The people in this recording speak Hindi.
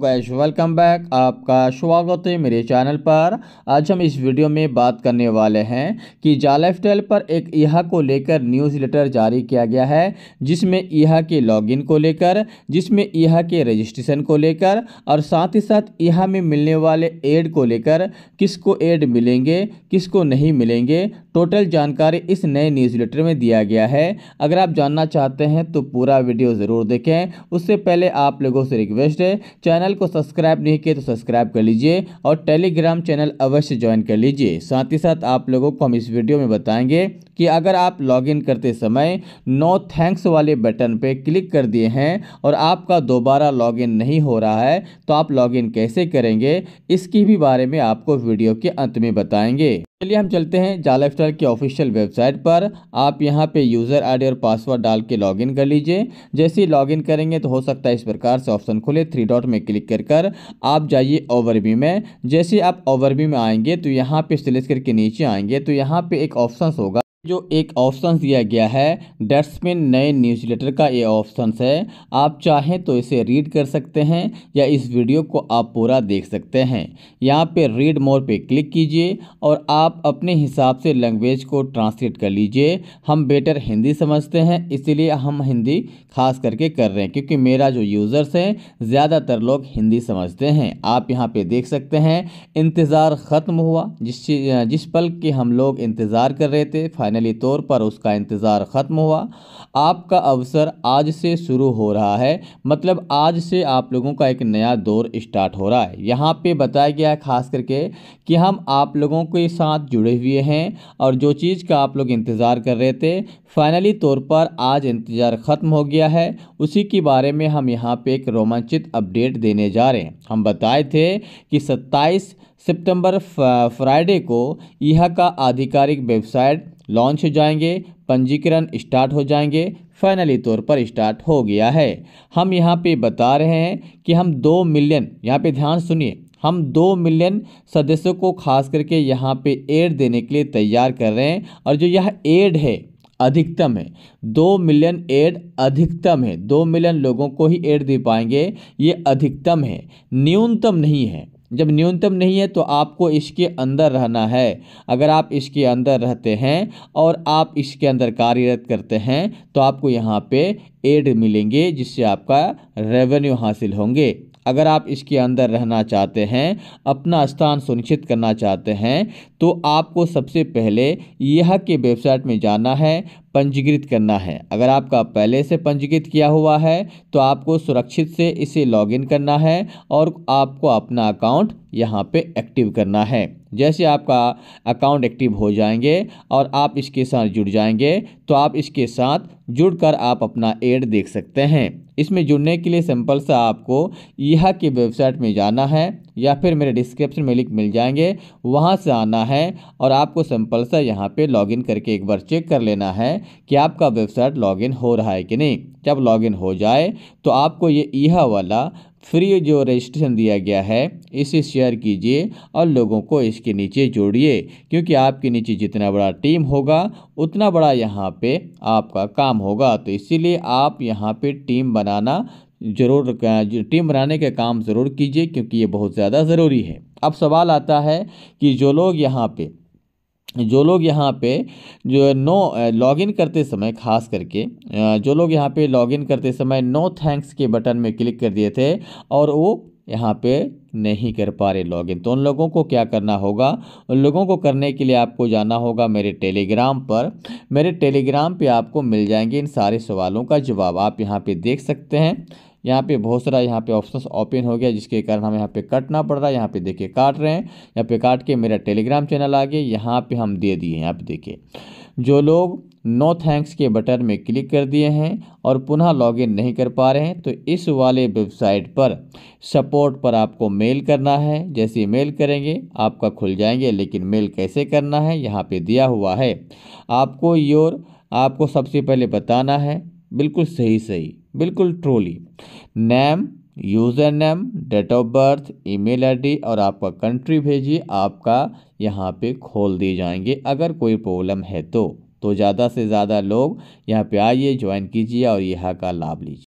गैश वेलकम बैक आपका स्वागत है मेरे चैनल पर आज हम इस वीडियो में बात करने वाले हैं कि जालाइफ टेल पर एक यह को लेकर न्यूज़ लेटर जारी किया गया है जिसमें यह के लॉगिन को लेकर जिसमें यह के रजिस्ट्रेशन को लेकर और साथ ही साथ यह में मिलने वाले एड को लेकर किसको एड मिलेंगे किसको नहीं मिलेंगे टोटल जानकारी इस नए न्यूज़ लेटर में दिया गया है अगर आप जानना चाहते हैं तो पूरा वीडियो ज़रूर देखें उससे पहले आप लोगों से रिक्वेस्ट है चैनल चैनल को सब्सक्राइब नहीं किया तो सब्सक्राइब कर लीजिए और टेलीग्राम चैनल अवश्य ज्वाइन कर लीजिए साथ ही साथ आप लोगों को हम इस वीडियो में बताएंगे कि अगर आप लॉगिन करते समय नो थैंक्स वाले बटन पर क्लिक कर दिए हैं और आपका दोबारा लॉगिन नहीं हो रहा है तो आप लॉगिन कैसे करेंगे इसकी भी बारे में आपको वीडियो के अंत में बताएंगे चलिए हम चलते हैं जाला स्टाइल की ऑफिशियल वेबसाइट पर आप यहाँ पे यूज़र आईडी और पासवर्ड डाल के लॉगिन कर लीजिए जैसे ही लॉगिन करेंगे तो हो सकता है इस प्रकार से ऑप्शन खुले थ्री डॉट में क्लिक कर कर आप जाइए ओवरव्यू में जैसे आप ओवरव्यू में आएंगे तो यहाँ पे सिलेक्ट करके नीचे आएंगे तो यहाँ पे एक ऑप्शन होगा जो एक ऑप्शन दिया गया है डेट्समैन नए न्यूज़लेटर का ये ऑप्शन है आप चाहें तो इसे रीड कर सकते हैं या इस वीडियो को आप पूरा देख सकते हैं यहाँ पे रीड मोर पे क्लिक कीजिए और आप अपने हिसाब से लैंग्वेज को ट्रांसलेट कर लीजिए हम बेटर हिंदी समझते हैं इसीलिए हम हिंदी खास करके कर रहे हैं क्योंकि मेरा जो यूज़र्स हैं ज़्यादातर लोग हिंदी समझते हैं आप यहाँ पर देख सकते हैं इंतज़ार ख़त्म हुआ जिस जिस पल के हम लोग इंतज़ार कर रहे थे फ़ाइनली तौर पर उसका इंतज़ार ख़त्म हुआ आपका अवसर आज से शुरू हो रहा है मतलब आज से आप लोगों का एक नया दौर स्टार्ट हो रहा है यहाँ पे बताया गया है ख़ास करके कि हम आप लोगों के साथ जुड़े हुए हैं और जो चीज़ का आप लोग इंतज़ार कर रहे थे फ़ाइनली तौर पर आज इंतज़ार ख़त्म हो गया है उसी के बारे में हम यहाँ पे एक रोमांचित अपडेट देने जा रहे हैं हम बताए थे कि सत्ताईस सितंबर फ्राइडे को यह का आधिकारिक वेबसाइट लॉन्च हो जाएंगे पंजीकरण स्टार्ट हो जाएंगे फाइनली तौर पर स्टार्ट हो गया है हम यहाँ पे बता रहे हैं कि हम दो मिलियन यहाँ पे ध्यान सुनिए हम दो मिलियन सदस्यों को खास करके यहाँ पे एड देने के लिए तैयार कर रहे हैं और जो यह एड है अधिकतम है दो मिलियन एड अधिकतम है दो मिलियन लोगों को ही एड दे पाएंगे ये अधिकतम है न्यूनतम नहीं है जब न्यूनतम नहीं है तो आपको इसके अंदर रहना है अगर आप इसके अंदर रहते हैं और आप इसके अंदर कार्यरत करते हैं तो आपको यहाँ पे एड मिलेंगे जिससे आपका रेवेन्यू हासिल होंगे अगर आप इसके अंदर रहना चाहते हैं अपना स्थान सुनिश्चित करना चाहते हैं तो आपको सबसे पहले यह के वेबसाइट में जाना है पंजीकृत करना है अगर आपका पहले से पंजीकृत किया हुआ है तो आपको सुरक्षित से इसे लॉगिन करना है और आपको अपना अकाउंट यहाँ पे एक्टिव करना है जैसे आपका अकाउंट एक्टिव हो जाएंगे और आप इसके साथ जुड़ जाएंगे तो आप इसके साथ जुड़कर आप अपना एड देख सकते हैं इसमें जुड़ने के लिए सिंपल सा आपको यह के वेबसाइट में जाना है या फिर मेरे डिस्क्रिप्शन में लिंक मिल जाएंगे वहाँ से आना है और आपको सिंपल सा यहाँ पे लॉगिन करके एक बार चेक कर लेना है कि आपका वेबसाइट लॉगिन हो रहा है कि नहीं जब लॉगिन हो जाए तो आपको ये यह वाला फ्री जो रजिस्ट्रेशन दिया गया है इसे शेयर कीजिए और लोगों को इसके नीचे जोड़िए क्योंकि आपके नीचे जितना बड़ा टीम होगा उतना बड़ा यहाँ पे आपका काम होगा तो इसीलिए आप यहाँ पे टीम बनाना ज़रूर टीम बनाने का काम ज़रूर कीजिए क्योंकि ये बहुत ज़्यादा ज़रूरी है अब सवाल आता है कि जो लोग यहाँ पे जो लोग यहाँ पे जो नो लॉगिन करते समय खास करके जो लोग यहाँ पे लॉगिन करते समय नो थैंक्स के बटन में क्लिक कर दिए थे और वो यहाँ पे नहीं कर पा रहे लॉगिन तो उन लोगों को क्या करना होगा उन लोगों को करने के लिए आपको जाना होगा मेरे टेलीग्राम पर मेरे टेलीग्राम पे आपको मिल जाएंगे इन सारे सवालों का जवाब आप यहाँ पे देख सकते हैं यहाँ पे बहुत सारा यहाँ पे ऑप्शन ओपन हो गया जिसके कारण हम यहाँ पे कटना पड़ रहा है यहाँ पे देखिए काट रहे हैं यहाँ पे काट के मेरा टेलीग्राम चैनल आ गया यहाँ पे हम दे दिए यहाँ पे देखिए जो लोग नो थैंक्स के बटन में क्लिक कर दिए हैं और पुनः लॉगिन नहीं कर पा रहे हैं तो इस वाले वेबसाइट पर सपोर्ट पर आपको मेल करना है जैसे मेल करेंगे आपका खुल जाएंगे लेकिन मेल कैसे करना है यहाँ पे दिया हुआ है आपको योर आपको सबसे पहले बताना है बिल्कुल सही सही बिल्कुल ट्रोली name user name date of birth email ID और आपका कंट्री भेजिए आपका यहाँ पे खोल दिए जाएंगे अगर कोई प्रॉब्लम है तो तो ज़्यादा से ज़्यादा लोग यहाँ पे आइए ज्वाइन कीजिए और यहाँ का लाभ लीजिए